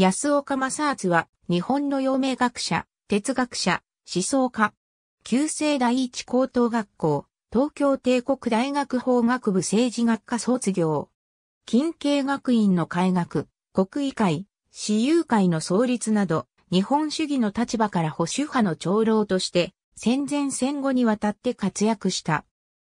安岡正厚は、日本の陽明学者、哲学者、思想家。旧制第一高等学校、東京帝国大学法学部政治学科卒業。近慶学院の開学、国医会、私有会の創立など、日本主義の立場から保守派の長老として、戦前戦後にわたって活躍した。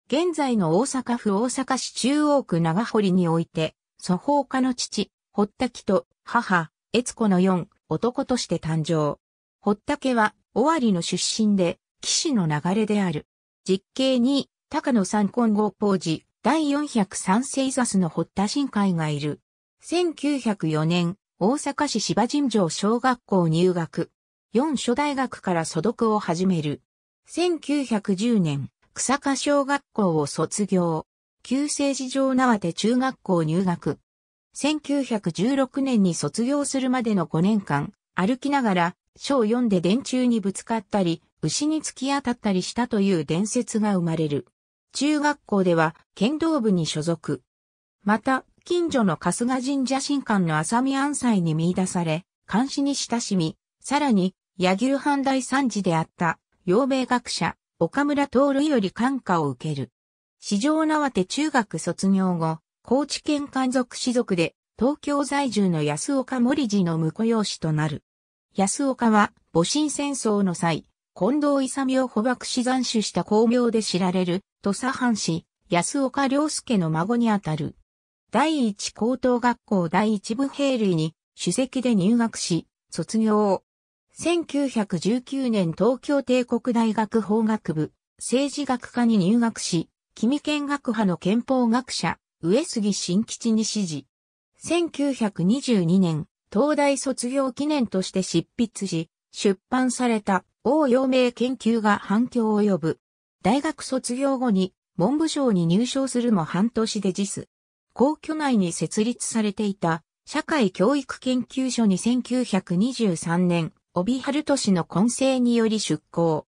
現在の大阪府大阪市中央区長堀において、祖法家の父、堀田木と母、越子の4、男として誕生。堀竹は、尾張の出身で、騎士の流れである。実刑2、高野三混号ポージ、第403世座スの堀田新会がいる。1904年、大阪市芝神城小学校入学。四所大学から所読を始める。1910年、草加小学校を卒業。旧政治上縄手中学校入学。1916年に卒業するまでの5年間、歩きながら、読4で電柱にぶつかったり、牛に突き当たったりしたという伝説が生まれる。中学校では剣道部に所属。また、近所の春日神社神官の浅見安斎に見出され、監視に親しみ、さらに、柳生藩大三次であった、陽明学者、岡村徹より感化を受ける。四条縄手中学卒業後、高知県漢族士族で、東京在住の安岡森次の婿養子となる。安岡は、戊辰戦争の際、近藤勇を捕獲し斬首した巧妙で知られる、土佐藩士、安岡良介の孫にあたる。第一高等学校第一部兵類に、主席で入学し、卒業。1919年東京帝国大学法学部、政治学科に入学し、君見学派の憲法学者、上杉新吉に指示。1922年、東大卒業記念として執筆し、出版された王陽明研究が反響を呼ぶ。大学卒業後に文部省に入省するも半年で辞す。皇居内に設立されていた社会教育研究所に1923年、帯春都市の混成により出向。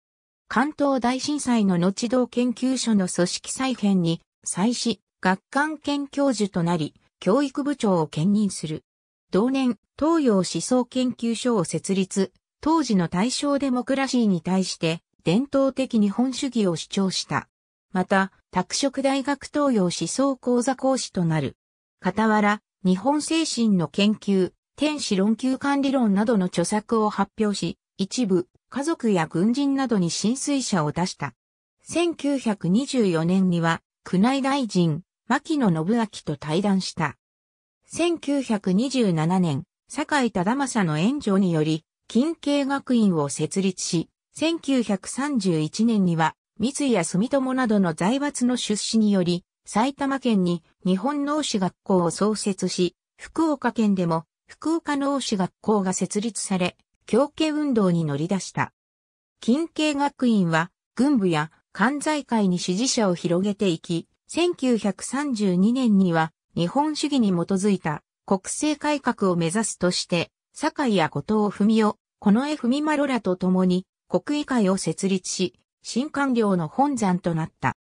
関東大震災の後同研究所の組織再編に、再始、学官研教授となり、教育部長を兼任する。同年、東洋思想研究所を設立、当時の対象デモクラシーに対して、伝統的日本主義を主張した。また、拓殖大学東洋思想講座講師となる。傍ら、日本精神の研究、天使論級管理論などの著作を発表し、一部、家族や軍人などに浸水者を出した。1924年には、宮内大臣、牧野信明と対談した。1927年、坂井忠正の援助により、近慶学院を設立し、1931年には、三井や住友などの財閥の出資により、埼玉県に日本農士学校を創設し、福岡県でも福岡農士学校が設立され、強家運動に乗り出した。近慶学院は、軍部や関西会に支持者を広げていき、1932年には日本主義に基づいた国政改革を目指すとして、堺や後藤文夫、近衛文丸らと共に国議会を設立し、新官僚の本山となった。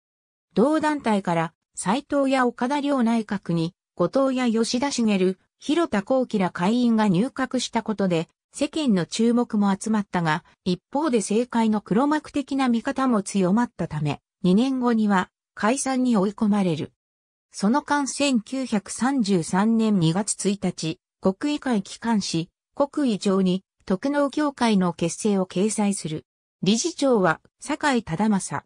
同団体から斎藤や岡田両内閣に、後藤や吉田茂、広田幸喜ら会員が入閣したことで、世間の注目も集まったが、一方で政界の黒幕的な見方も強まったため、2年後には解散に追い込まれる。その間1933年2月1日、国威会機関紙、国威上に特納協会の結成を掲載する。理事長は坂井忠正。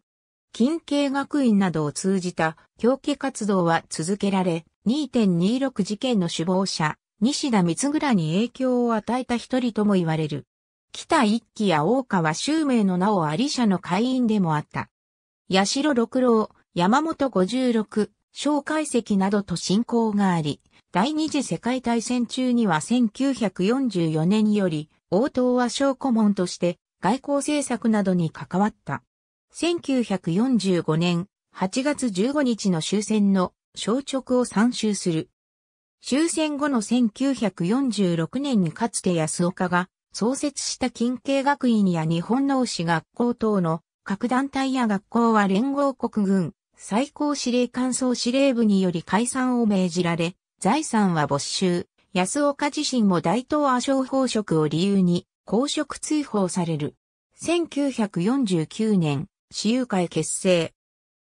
近慶学院などを通じた教家活動は続けられ、2.26事件の首謀者、西田光倉に影響を与えた一人とも言われる。北一騎や大川襲明の名を有者の会員でもあった。八代六郎、山本56、小解析などと進行があり、第二次世界大戦中には1944年より、応答は小顧問として外交政策などに関わった。1945年8月15日の終戦の消直を参集する。終戦後の1946年にかつて安岡が創設した近景学院や日本農士学校等の各団体や学校は連合国軍最高司令官総司令部により解散を命じられ、財産は没収。安岡自身も大東亜商法職を理由に公職追放される。1949年、私有会結成。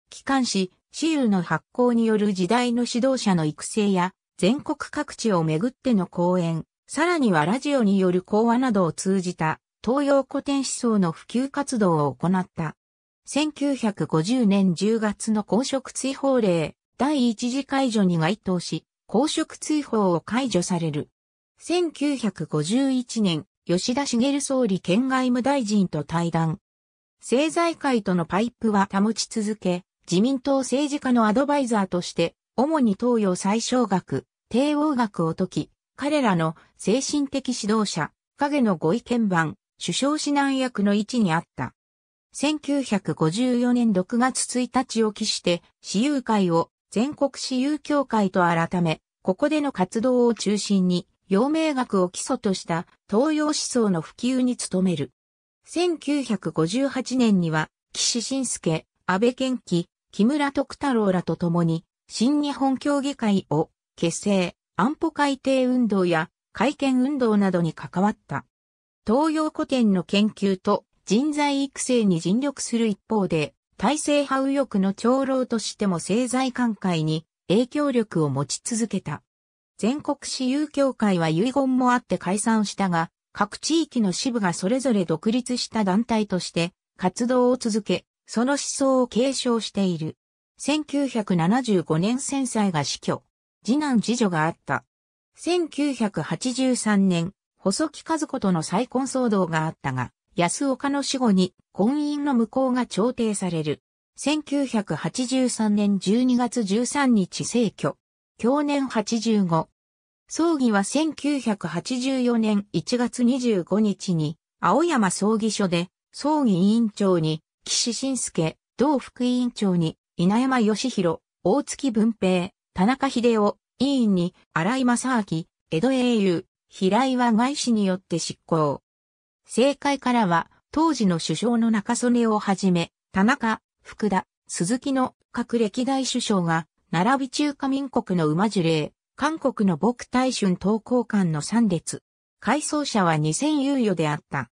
機関紙、私有の発行による時代の指導者の育成や、全国各地をめぐっての講演、さらにはラジオによる講話などを通じた、東洋古典思想の普及活動を行った。1950年10月の公職追放令第一次解除に該当し、公職追放を解除される。1951年、吉田茂総理県外務大臣と対談。政財界とのパイプは保ち続け、自民党政治家のアドバイザーとして、主に東洋最小学、帝王学を解き、彼らの精神的指導者、影のご意見番、首相指南役の位置にあった。1954年6月1日を期して、私有会を全国私有協会と改め、ここでの活動を中心に、陽明学を基礎とした東洋思想の普及に努める。1958年には、岸信介、安倍健紀、木村徳太郎らと共に、新日本協議会を結成、安保改定運動や改憲運動などに関わった。東洋古典の研究と人材育成に尽力する一方で、体制派右翼の長老としても政財官会に影響力を持ち続けた。全国私有協会は遺言もあって解散したが、各地域の支部がそれぞれ独立した団体として活動を続け、その思想を継承している。1975年戦災が死去。次男次女があった。1983年、細木和子との再婚騒動があったが、安岡の死後に婚姻の無効が調停される。1983年12月13日居。去。享年85。葬儀は1984年1月25日に、青山葬儀所で、葬儀委員長に、岸信介、同副委員長に、稲山義弘、大月文平、田中秀夫、委員に、荒井正明、江戸英雄、平岩外氏によって執行。政界からは、当時の首相の中曽根をはじめ、田中、福田、鈴木の各歴代首相が、並び中華民国の馬樹霊、韓国の牧大春投稿官の3列。回送者は2000猶予であった。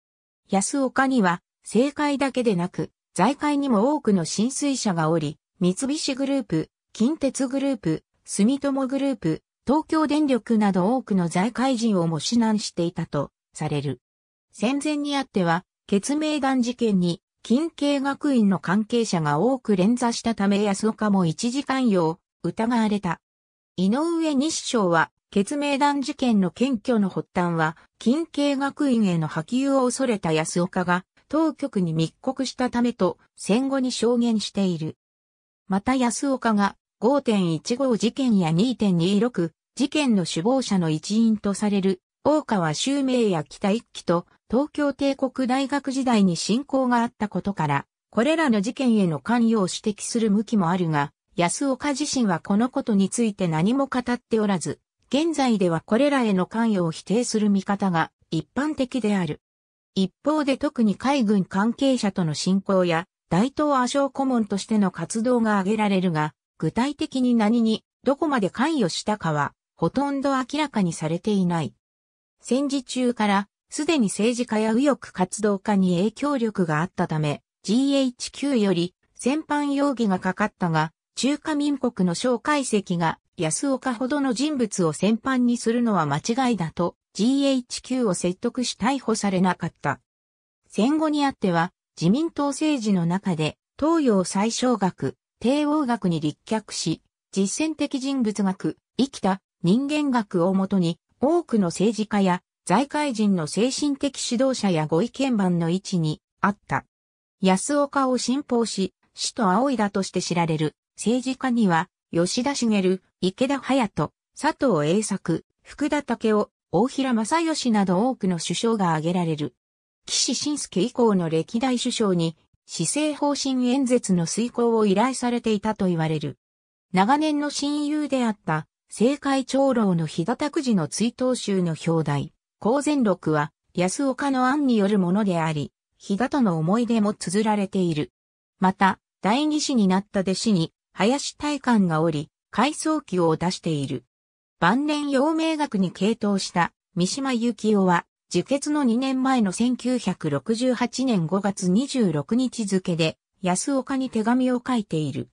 安岡には、政界だけでなく、財界にも多くの浸水者がおり、三菱グループ、近鉄グループ、住友グループ、東京電力など多くの財界人をも指南していたとされる。戦前にあっては、決明弾事件に、近慶学院の関係者が多く連座したため安岡も一時間用、疑われた。井上西章は、決明弾事件の検挙の発端は、近慶学院への波及を恐れた安岡が、当局に密告したためと、戦後に証言している。また安岡が、5.15事件や2.26事件の首謀者の一員とされる、大川修明や北一輝と東京帝国大学時代に進行があったことから、これらの事件への関与を指摘する向きもあるが、安岡自身はこのことについて何も語っておらず、現在ではこれらへの関与を否定する見方が一般的である。一方で特に海軍関係者との進行や大東亜小顧問としての活動が挙げられるが、具体的に何にどこまで関与したかはほとんど明らかにされていない。戦時中からすでに政治家や右翼活動家に影響力があったため、GHQ より戦犯容疑がかかったが、中華民国の蒋介石が安岡ほどの人物を戦犯にするのは間違いだと GHQ を説得し逮捕されなかった。戦後にあっては自民党政治の中で東洋最小学、帝王学に立脚し、実践的人物学、生きた人間学をもとに多くの政治家や財界人の精神的指導者やご意見番の位置にあった。安岡を信奉し、死と青いだとして知られる政治家には、吉田茂、池田隼人、佐藤栄作、福田武夫、大平正義など多くの首相が挙げられる。岸信介以降の歴代首相に、施政方針演説の遂行を依頼されていたと言われる。長年の親友であった、政界長老の日田拓司の追悼集の表題。公然録は、安岡の案によるものであり、日賀との思い出も綴られている。また、第二子になった弟子に、林大官がおり、回想記を出している。晩年陽明学に傾倒した三島幸紀夫は、受決の2年前の1968年5月26日付で、安岡に手紙を書いている。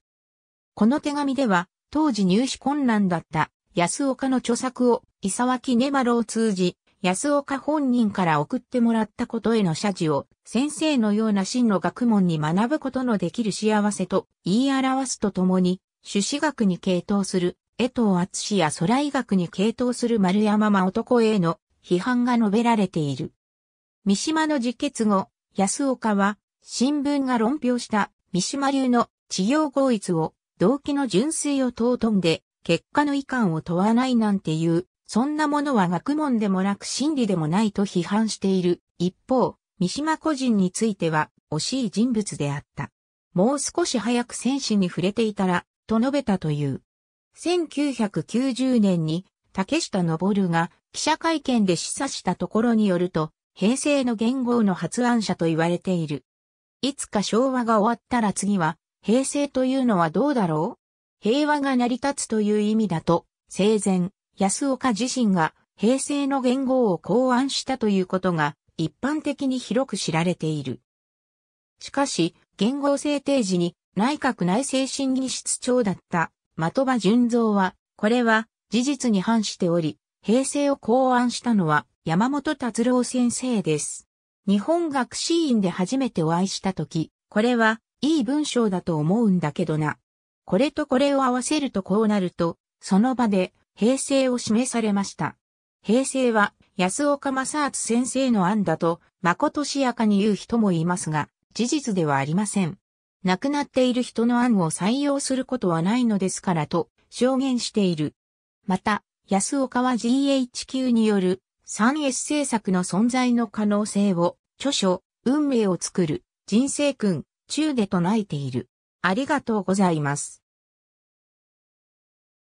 この手紙では、当時入手困難だった安岡の著作を、伊沢木根丸を通じ、安岡本人から送ってもらったことへの謝辞を、先生のような真の学問に学ぶことのできる幸せと言い表すとともに、朱子学に傾倒する、江藤厚氏や空医学に傾倒する丸山真男への批判が述べられている。三島の自決後、安岡は、新聞が論評した三島流の治療合一を、動機の純粋を尊んで、結果の遺憾を問わないなんていうそんなものは学問でもなく真理でもないと批判している。一方、三島個人については惜しい人物であった。もう少し早く戦士に触れていたら、と述べたという。1990年に竹下登が記者会見で示唆したところによると、平成の元号の発案者と言われている。いつか昭和が終わったら次は、平成というのはどうだろう平和が成り立つという意味だと、生前、安岡自身が平成の元号を考案したということが一般的に広く知られている。しかし、元号制定時に内閣内政審議室長だった的場純三は、これは事実に反しており、平成を考案したのは山本達郎先生です。日本学士院で初めてお会いした時、これはいい文章だと思うんだけどな。これとこれを合わせるとこうなると、その場で平成を示されました。平成は安岡正厚先生の案だと、誠しやかに言う人もいますが、事実ではありません。亡くなっている人の案を採用することはないのですからと証言している。また、安岡は GHQ による 3S 政策の存在の可能性を著書、運命を作る、人生訓、中で唱えている。ありがとうございます。